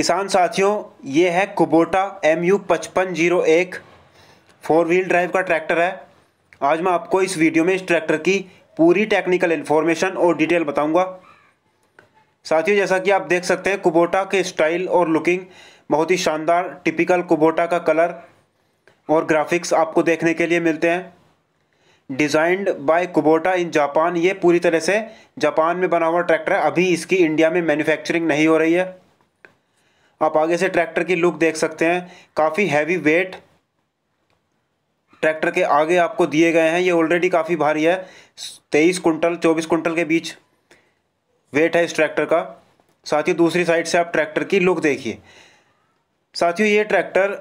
किसान साथियों ये है कुबोटा एम यू पचपन जीरो एक फोर व्हील ड्राइव का ट्रैक्टर है आज मैं आपको इस वीडियो में इस ट्रैक्टर की पूरी टेक्निकल इन्फॉर्मेशन और डिटेल बताऊंगा साथियों जैसा कि आप देख सकते हैं कुबोटा के स्टाइल और लुकिंग बहुत ही शानदार टिपिकल कुबोटा का कलर और ग्राफिक्स आपको देखने के लिए मिलते हैं designed by Kubota in Japan ये पूरी तरह से जापान में बना हुआ ट्रैक्टर है अभी इसकी इंडिया में मैन्युफैक्चरिंग नहीं हो रही है आप आगे से ट्रैक्टर की लुक देख सकते हैं काफ़ी हैवी वेट ट्रैक्टर के आगे आपको दिए गए हैं ये ऑलरेडी काफ़ी भारी है तेईस कुंटल चौबीस कुंटल के बीच वेट है इस ट्रैक्टर का साथियों दूसरी साइड से आप ट्रैक्टर की लुक देखिए साथियों ये ट्रैक्टर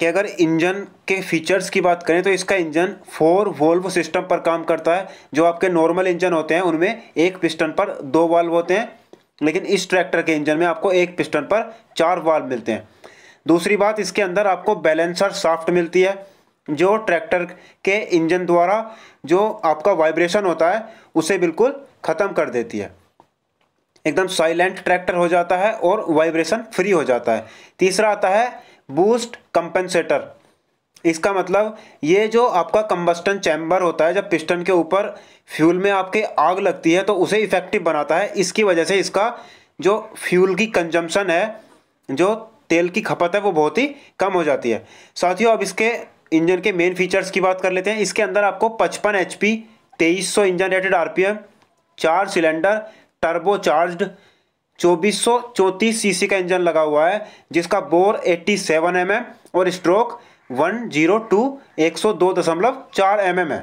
कि अगर इंजन के फीचर्स की बात करें तो इसका इंजन फोर वोल्व सिस्टम पर काम करता है जो आपके नॉर्मल इंजन होते हैं उनमें एक पिस्टन पर दो वाल्व होते हैं लेकिन इस ट्रैक्टर के इंजन में आपको एक पिस्टन पर चार वाल्व मिलते हैं दूसरी बात इसके अंदर आपको बैलेंसर साफ्ट मिलती है जो ट्रैक्टर के इंजन द्वारा जो आपका वाइब्रेशन होता है उसे बिल्कुल ख़त्म कर देती है एकदम साइलेंट ट्रैक्टर हो जाता है और वाइब्रेशन फ्री हो जाता है तीसरा आता है बूस्ट कंपेंसेटर इसका मतलब ये जो आपका कम्बस्टन चैम्बर होता है जब पिस्टन के ऊपर फ्यूल में आपके आग लगती है तो उसे इफेक्टिव बनाता है इसकी वजह से इसका जो फ्यूल की कंजम्पशन है जो तेल की खपत है वो बहुत ही कम हो जाती है साथियों अब इसके इंजन के मेन फीचर्स की बात कर लेते हैं इसके अंदर आपको पचपन एच पी तेईस सौ engine rated R P M चार सिलेंडर टर्बो चार्ज्ड चौबीस सौ चौंतीस सी का इंजन लगा हुआ है जिसका bore eighty seven M M और स्ट्रोक वन जीरो टू एक सौ दो दशमलव चार एम एम है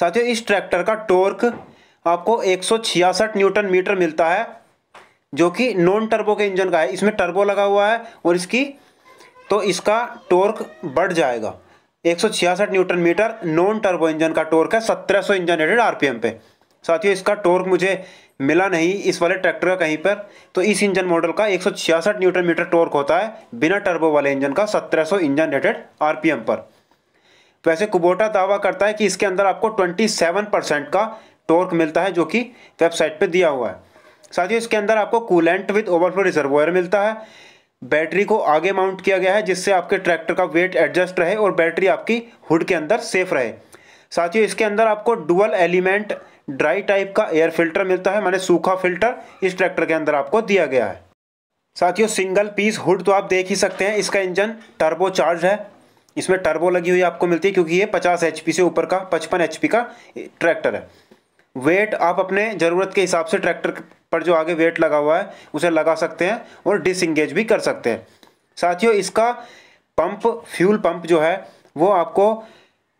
साथियों इस ट्रैक्टर का टोर्क आपको एक सौ छियासठ न्यूटन मीटर मिलता है जो कि नॉन टर्बो के इंजन का है इसमें टर्बो लगा हुआ है और इसकी तो इसका टोर्क बढ़ जाएगा एक newton metre non turbo engine का टोर्क है 1700 इंजन एडेड आरपीएम पे साथियों इसका टॉर्क मुझे मिला नहीं इस वाले ट्रैक्टर का कहीं पर तो इस इंजन मॉडल का 166 न्यूटन मीटर टॉर्क होता है बिना टर्बो वाले इंजन का 1700 इंजन रेटेड आरपीएम पर वैसे कुबोटा दावा करता है कि इसके अंदर आपको 27 परसेंट का टॉर्क मिलता है जो कि वेबसाइट पर दिया हुआ है साथियों इसके अंदर आपको कूलेंट विद ओवरफ्लो रिजर्वोयर मिलता है बैटरी को आगे माउंट किया गया है जिससे आपके ट्रैक्टर का वेट एडजस्ट रहे और बैटरी आपकी हुड के अंदर सेफ रहे साथियों इसके अंदर आपको डुअल एलिमेंट ड्राई टाइप का एयर फिल्टर मिलता है माने सूखा फिल्टर इस ट्रैक्टर के अंदर आपको दिया गया है साथियों सिंगल पीस हुड तो आप देख ही सकते हैं इसका इंजन टर्बो चार्ज है इसमें टर्बो लगी हुई आपको मिलती है क्योंकि ये 50 एच से ऊपर का 55 एच का ट्रैक्टर है वेट आप अपने ज़रूरत के हिसाब से ट्रैक्टर पर जो आगे वेट लगा हुआ है उसे लगा सकते हैं और डिसंगेज भी कर सकते हैं साथियों इसका पंप फ्यूल पंप जो है वो आपको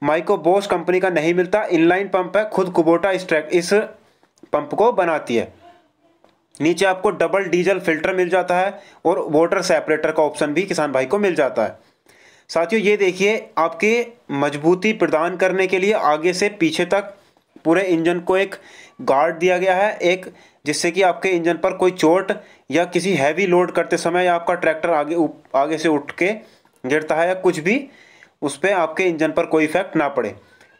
माइको बोस कंपनी का नहीं मिलता इनलाइन पंप है खुद कुबोटा इस ट्रैक इस पंप को बनाती है नीचे आपको डबल डीजल फिल्टर मिल जाता है और वाटर सेपरेटर का ऑप्शन भी किसान भाई को मिल जाता है साथियों ये देखिए आपके मजबूती प्रदान करने के लिए आगे से पीछे तक पूरे इंजन को एक गार्ड दिया गया है एक जिससे कि आपके इंजन पर कोई चोट या किसी हैवी लोड करते समय आपका ट्रैक्टर आगे आगे से उठ के गिरता है या कुछ भी उस पर आपके इंजन पर कोई इफेक्ट ना पड़े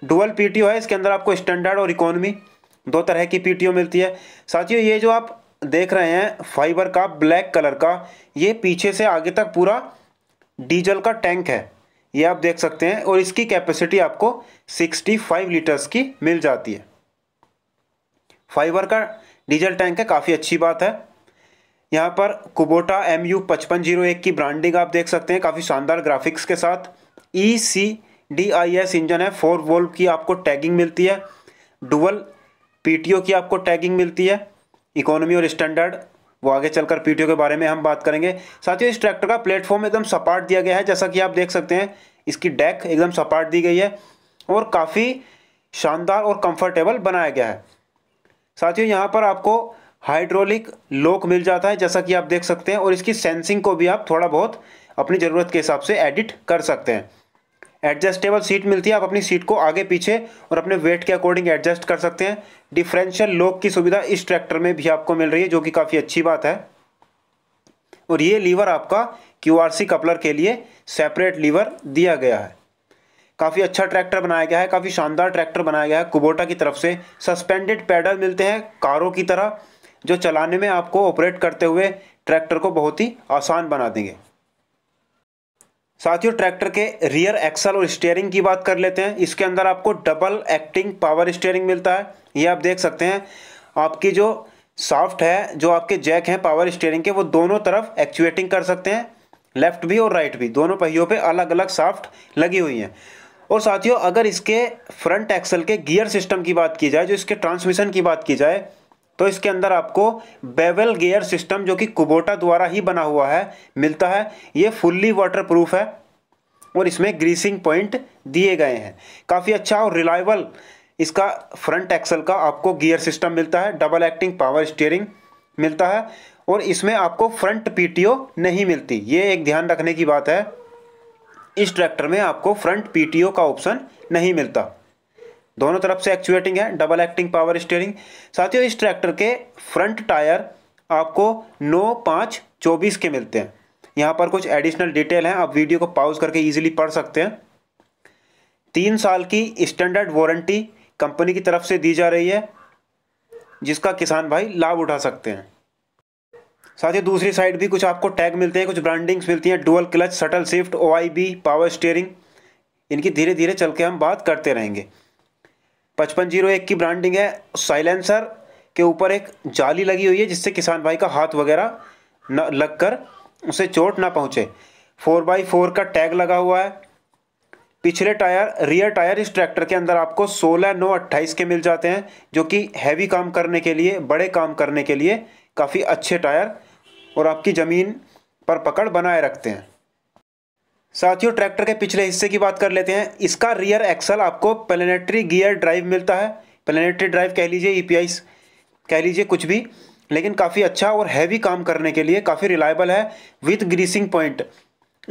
डुअल ओ है इसके अंदर आपको स्टैंडर्ड और इकोनॉमी दो तरह की ओ मिलती है साथियों ये जो आप देख रहे हैं फाइबर का ब्लैक कलर का ये पीछे से आगे तक पूरा डीजल का टैंक है ये आप देख सकते हैं और इसकी कैपेसिटी आपको 65 लीटर्स की मिल जाती है फाइबर का डीजल टैंक है काफ़ी अच्छी बात है यहाँ पर कुबोटा एम यू पचपन जीरो एक की ब्रांडिंग आप देख सकते हैं काफ़ी शानदार ग्राफिक्स के साथ E C D I S engine है फोर वोल्व की आपको टैगिंग मिलती है डुअल पी टी ओ की आपको टैगिंग मिलती है इकोनॉमी और स्टैंडर्ड वो आगे चलकर पी टी ओ के बारे में हम बात करेंगे साथियों इस ट्रैक्टर का प्लेटफॉर्म एकदम सपाट दिया गया है जैसा कि आप देख सकते हैं इसकी डेक एकदम सपाट दी गई है और काफ़ी शानदार और कंफर्टेबल बनाया गया है साथियों यहाँ पर आपको हाइड्रोलिक लोक मिल जाता है जैसा कि आप देख सकते हैं और इसकी सेंसिंग को भी आप थोड़ा बहुत अपनी ज़रूरत के हिसाब से एडिट कर सकते हैं एडजस्टेबल सीट मिलती है आप अपनी सीट को आगे पीछे और अपने वेट के अकॉर्डिंग एडजस्ट कर सकते हैं डिफरेंशियल लॉक की सुविधा इस ट्रैक्टर में भी आपको मिल रही है जो कि काफ़ी अच्छी बात है और ये लीवर आपका क्यू कपलर के लिए सेपरेट लीवर दिया गया है काफ़ी अच्छा ट्रैक्टर बनाया गया है काफ़ी शानदार ट्रैक्टर बनाया गया है कुबोटा की तरफ से सस्पेंडेड पैडल मिलते हैं कारों की तरह जो चलाने में आपको ऑपरेट करते हुए ट्रैक्टर को बहुत ही आसान बना देंगे साथियों ट्रैक्टर के रियर एक्सल और स्टेयरिंग की बात कर लेते हैं इसके अंदर आपको डबल एक्टिंग पावर स्टेयरिंग मिलता है ये आप देख सकते हैं आपकी जो सॉफ्ट है जो आपके जैक हैं पावर स्टेयरिंग के वो दोनों तरफ एक्चुएटिंग कर सकते हैं लेफ्ट भी और राइट भी दोनों पहियों पे अलग अलग साफ्ट लगी हुई हैं और साथियों अगर इसके फ्रंट एक्सल के गियर सिस्टम की बात की जाए जो इसके ट्रांसमिशन की बात की जाए तो इसके अंदर आपको बेवल गियर सिस्टम जो कि कुबोटा द्वारा ही बना हुआ है मिलता है ये फुल्ली वाटर प्रूफ है और इसमें ग्रीसिंग पॉइंट दिए गए हैं काफ़ी अच्छा और रिलायबल इसका फ्रंट एक्सल का आपको गियर सिस्टम मिलता है डबल एक्टिंग पावर स्टीयरिंग मिलता है और इसमें आपको फ्रंट पीटीओ नहीं मिलती ये एक ध्यान रखने की बात है इस ट्रैक्टर में आपको फ्रंट पीटीओ का ऑप्शन नहीं मिलता दोनों तरफ से एक्चुएटिंग है डबल एक्टिंग पावर स्टेयरिंग साथियों इस ट्रैक्टर के फ्रंट टायर आपको नौ पाँच चौबीस के मिलते हैं यहाँ पर कुछ एडिशनल डिटेल हैं आप वीडियो को पाउज करके ईजिली पढ़ सकते हैं तीन साल की स्टैंडर्ड वारंटी कंपनी की तरफ से दी जा रही है जिसका किसान भाई लाभ उठा सकते हैं साथ ही दूसरी साइड भी कुछ आपको टैग मिलते हैं कुछ ब्रांडिंग्स मिलती हैं डुअल क्लच शटल शिफ्ट ओ पावर स्टेयरिंग इनकी धीरे धीरे चल के हम बात करते रहेंगे पचपन जीरो एक की ब्रांडिंग है साइलेंसर के ऊपर एक जाली लगी हुई है जिससे किसान भाई का हाथ वगैरह न लग कर उसे चोट ना पहुँचे फोर बाई फोर का टैग लगा हुआ है पिछले टायर रियर टायर इस ट्रैक्टर के अंदर आपको सोलह नौ अट्ठाईस के मिल जाते हैं जो कि हैवी काम करने के लिए बड़े काम करने के लिए काफ़ी अच्छे टायर और आपकी ज़मीन पर पकड़ बनाए रखते हैं साथियों ट्रैक्टर के पिछले हिस्से की बात कर लेते हैं इसका रियर एक्सल आपको प्लेनेटरी गियर ड्राइव मिलता है प्लेनेटरी ड्राइव कह लीजिए ई e कह लीजिए कुछ भी लेकिन काफ़ी अच्छा और हैवी काम करने के लिए काफ़ी रिलायबल है विथ ग्रीसिंग पॉइंट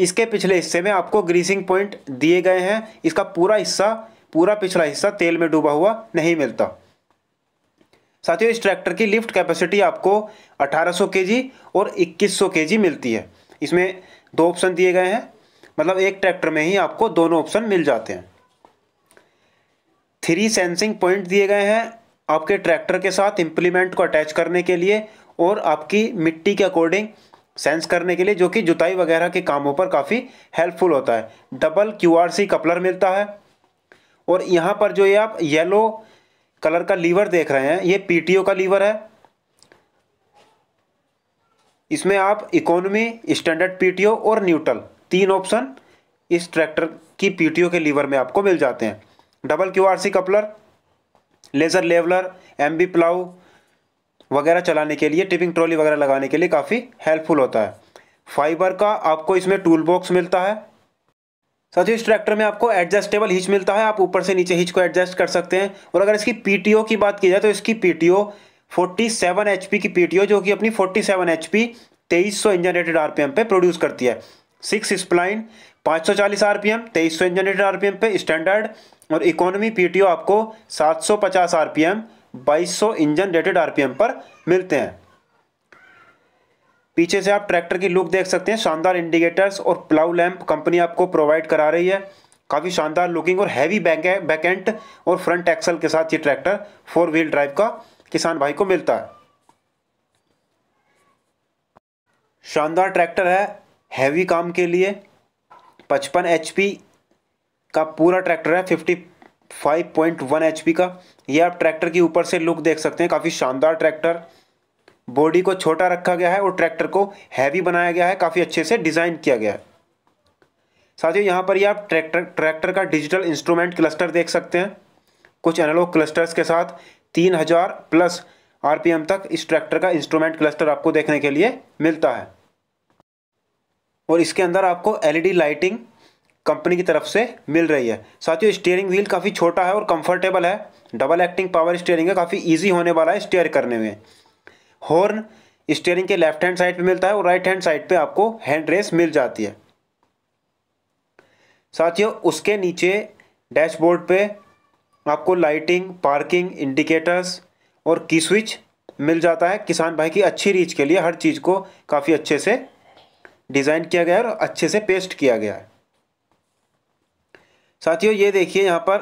इसके पिछले हिस्से में आपको ग्रीसिंग पॉइंट दिए गए हैं इसका पूरा हिस्सा पूरा पिछला हिस्सा तेल में डूबा हुआ नहीं मिलता साथियों इस ट्रैक्टर की लिफ्ट कैपेसिटी आपको 1800 केजी और 2100 केजी मिलती है इसमें दो ऑप्शन दिए गए हैं मतलब एक ट्रैक्टर में ही आपको दोनों ऑप्शन मिल जाते हैं थ्री सेंसिंग पॉइंट दिए गए हैं आपके ट्रैक्टर के साथ इम्प्लीमेंट को अटैच करने के लिए और आपकी मिट्टी के अकॉर्डिंग सेंस करने के लिए जो कि जुताई वगैरह के कामों पर काफ़ी हेल्पफुल होता है डबल सी कपलर मिलता है और यहाँ पर जो ये आप येलो कलर का लीवर देख रहे हैं ये पीटीओ का लीवर है इसमें आप इकोनॉमी स्टैंडर्ड पीटीओ और न्यूट्रल तीन ऑप्शन इस ट्रैक्टर की पीटीओ के लीवर में आपको मिल जाते हैं double QRC coupler laser leveller M B plough वगैरह चलाने के लिए टिपिंग ट्रॉली वगैरह लगाने के लिए काफ़ी हेल्पफुल होता है फाइबर का आपको इसमें टूल बॉक्स मिलता है साथ ही इस ट्रैक्टर में आपको एडजस्टेबल हिच मिलता है आप ऊपर से नीचे हिच को एडजस्ट कर सकते हैं और अगर इसकी पीटीओ की बात की जाए तो इसकी पीटीओ 47 एचपी की पीटीओ जो कि अपनी 47 एचपी 2300 इंजन रेटेड आरपीएम पे प्रोड्यूस करती है six spline 540 RPM 2300 engine rated RPM पे स्टैंडर्ड और इकोनॉमी पीटीओ आपको 750 आरपीएम 2200 इंजन रेटेड आरपीएम पर मिलते हैं पीछे से आप ट्रैक्टर की लुक देख सकते हैं शानदार इंडिकेटर्स और प्लाउ लैंप कंपनी आपको प्रोवाइड करा रही है काफ़ी शानदार लुकिंग और हैवी बैक बैकेंट और फ्रंट एक्सल के साथ ये ट्रैक्टर फोर व्हील ड्राइव का किसान भाई को मिलता है शानदार ट्रैक्टर है हैवी काम के लिए पचपन एच का पूरा ट्रैक्टर है fifty five point one H का ये आप ट्रैक्टर के ऊपर से लुक देख सकते हैं काफ़ी शानदार ट्रैक्टर बॉडी को छोटा रखा गया है और ट्रैक्टर को हैवी बनाया गया है काफ़ी अच्छे से डिज़ाइन किया गया है साथ ही यहाँ पर ये आप ट्रैक्टर ट्रैक्टर का डिजिटल इंस्ट्रूमेंट क्लस्टर देख सकते हैं कुछ एनालॉग क्लस्टर्स के साथ तीन हज़ार प्लस आरपीएम तक इस ट्रैक्टर का इंस्ट्रूमेंट क्लस्टर आपको देखने के लिए मिलता है और इसके अंदर आपको एलईडी लाइटिंग कंपनी की तरफ से मिल रही है साथियों स्टीयरिंग व्हील काफ़ी छोटा है और कंफर्टेबल है डबल एक्टिंग पावर स्टीयरिंग है काफ़ी ईजी होने वाला है स्टेयर करने में हॉर्न स्टेयरिंग के लेफ्ट हैंड साइड पे मिलता है और राइट हैंड साइड पे आपको हैंड रेस मिल जाती है साथियों उसके नीचे डैशबोर्ड पे आपको लाइटिंग पार्किंग इंडिकेटर्स और की स्विच मिल जाता है किसान भाई की अच्छी रीच के लिए हर चीज़ को काफ़ी अच्छे से डिज़ाइन किया गया है और अच्छे से पेस्ट किया गया है साथियों ये देखिए यहाँ पर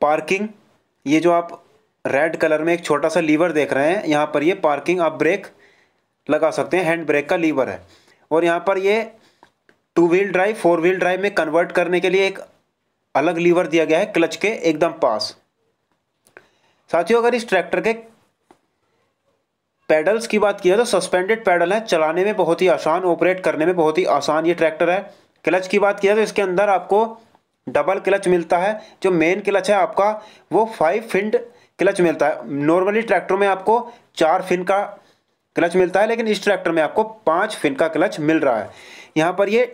पार्किंग ये जो आप रेड कलर में एक छोटा सा लीवर देख रहे हैं यहाँ पर ये पार्किंग आप ब्रेक लगा सकते हैं हैंड ब्रेक का लीवर है और यहाँ पर ये two wheel drive four wheel drive में कन्वर्ट करने के लिए एक अलग लीवर दिया गया है क्लच के एकदम पास साथियों अगर इस ट्रैक्टर के पैडल्स की बात किया तो सस्पेंडेड पैडल है चलाने में बहुत ही आसान ऑपरेट करने में बहुत ही आसान ये ट्रैक्टर है क्लच की बात किया तो इसके अंदर आपको डबल क्लच मिलता है जो मेन क्लच है आपका वो फाइव फिंड क्लच मिलता है नॉर्मली ट्रैक्टर में आपको चार फिन का क्लच मिलता है लेकिन इस ट्रैक्टर में आपको पाँच फिन का क्लच मिल रहा है यहाँ पर ये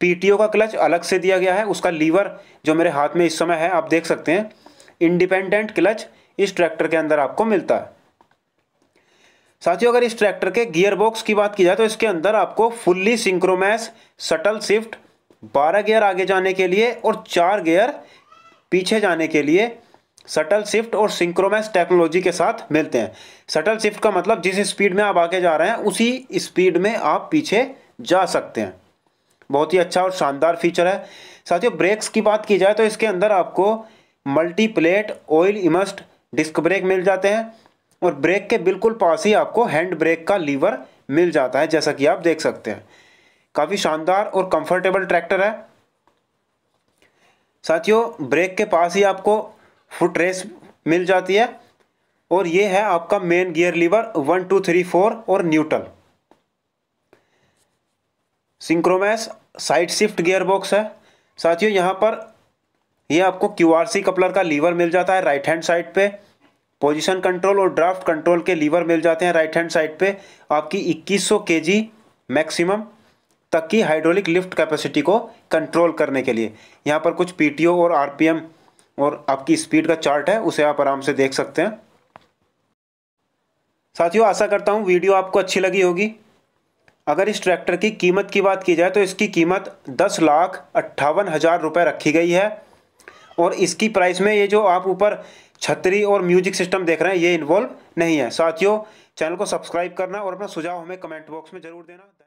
पीटीओ का क्लच अलग से दिया गया है उसका लीवर जो मेरे हाथ में इस समय है आप देख सकते हैं इंडिपेंडेंट क्लच इस ट्रैक्टर के अंदर आपको मिलता है साथियों अगर इस ट्रैक्टर के गियर बॉक्स की बात की जाए तो इसके अंदर आपको फुल्ली सिंक्रोमैस सटल शिफ्ट बारह गियर आगे जाने के लिए और चार गियर पीछे जाने के लिए सटल शिफ्ट और सिंक्रोमैस टेक्नोलॉजी के साथ मिलते हैं सटल शिफ्ट का मतलब जिस स्पीड में आप आगे जा रहे हैं उसी स्पीड में आप पीछे जा सकते हैं बहुत ही अच्छा और शानदार फीचर है साथियों ब्रेक्स की बात की जाए तो इसके अंदर आपको multiplate oil immersed disc brake मिल जाते हैं और ब्रेक के बिल्कुल पास ही आपको हैंड ब्रेक का लीवर मिल जाता है जैसा कि आप देख सकते हैं काफ़ी शानदार और कंफर्टेबल ट्रैक्टर है साथियों ब्रेक के पास ही आपको फुट रेस मिल जाती है और ये है आपका main gear lever one two three four और neutral synchromesh side shift gear box है साथियों यहाँ पर ये आपको क्यू आर सी कपलर का लीवर मिल जाता है राइट हैंड साइड पे पोजीशन कंट्रोल और ड्राफ्ट कंट्रोल के लीवर मिल जाते हैं राइट हैंड साइड पे आपकी 2100 केजी मैक्सिमम तक की हाइड्रोलिक लिफ्ट कैपेसिटी को कंट्रोल करने के लिए यहाँ पर कुछ पी और आरपीएम और आपकी स्पीड का चार्ट है उसे आप आराम से देख सकते हैं साथियों आशा करता हूँ वीडियो आपको अच्छी लगी होगी अगर इस ट्रैक्टर की कीमत की बात की जाए तो इसकी कीमत दस लाख अट्ठावन हज़ार रुपये रखी गई है और इसकी प्राइस में ये जो आप ऊपर छतरी और म्यूजिक सिस्टम देख रहे हैं ये इन्वॉल्व नहीं है साथियों चैनल को सब्सक्राइब करना और अपना सुझाव हमें कमेंट बॉक्स में जरूर देना